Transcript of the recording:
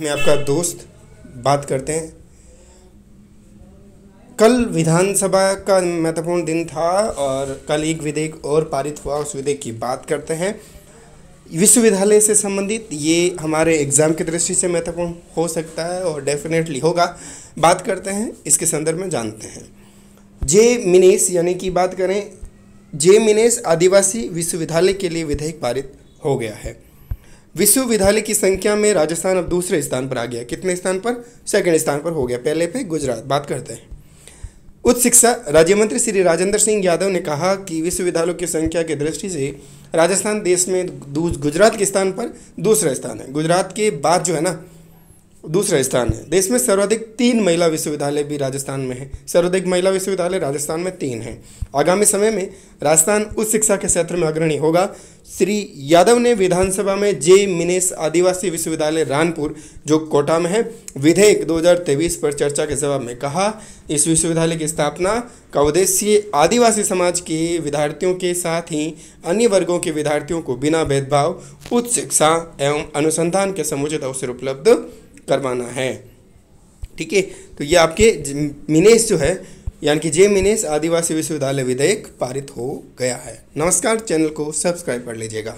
मैं आपका दोस्त बात करते हैं कल विधानसभा का महत्वपूर्ण दिन था और कल एक विधेयक और पारित हुआ उस विधेयक की बात करते हैं विश्वविद्यालय से संबंधित ये हमारे एग्ज़ाम की दृष्टि से महत्वपूर्ण हो सकता है और डेफिनेटली होगा बात करते हैं इसके संदर्भ में जानते हैं जे मिनेस यानी कि बात करें जे मिनेस आदिवासी विश्वविद्यालय के लिए विधेयक पारित हो गया है विश्वविद्यालय की संख्या में राजस्थान अब दूसरे स्थान पर आ गया कितने स्थान पर सेकंड स्थान पर हो गया पहले पे गुजरात बात करते हैं उच्च शिक्षा राज्य मंत्री श्री राजेंद्र सिंह यादव ने कहा कि विश्वविद्यालयों की संख्या की दृष्टि से राजस्थान देश में गुजरात के स्थान पर दूसरा स्थान है गुजरात के बाद जो है ना दूसरा स्थान है देश में सर्वाधिक तीन महिला विश्वविद्यालय भी राजस्थान में है सर्वाधिक महिला विश्वविद्यालय राजस्थान में तीन है आगामी समय में राजस्थान उच्च शिक्षा के क्षेत्र में अग्रणी होगा श्री यादव ने विधानसभा में जे मिनेश आदिवासी विश्वविद्यालय रानपुर जो कोटा में है विधेयक 2023 पर चर्चा के जवाब में कहा इस विश्वविद्यालय की स्थापना का उद्देश्य आदिवासी समाज के विद्यार्थियों के साथ ही अन्य वर्गों के विद्यार्थियों को बिना भेदभाव उच्च शिक्षा एवं अनुसंधान के समुचित अवसर उपलब्ध करवाना है ठीक है तो ये आपके मिनेश जो है यानी कि जे मिनेश आदिवासी विश्वविद्यालय विधेयक पारित हो गया है नमस्कार चैनल को सब्सक्राइब कर लीजिएगा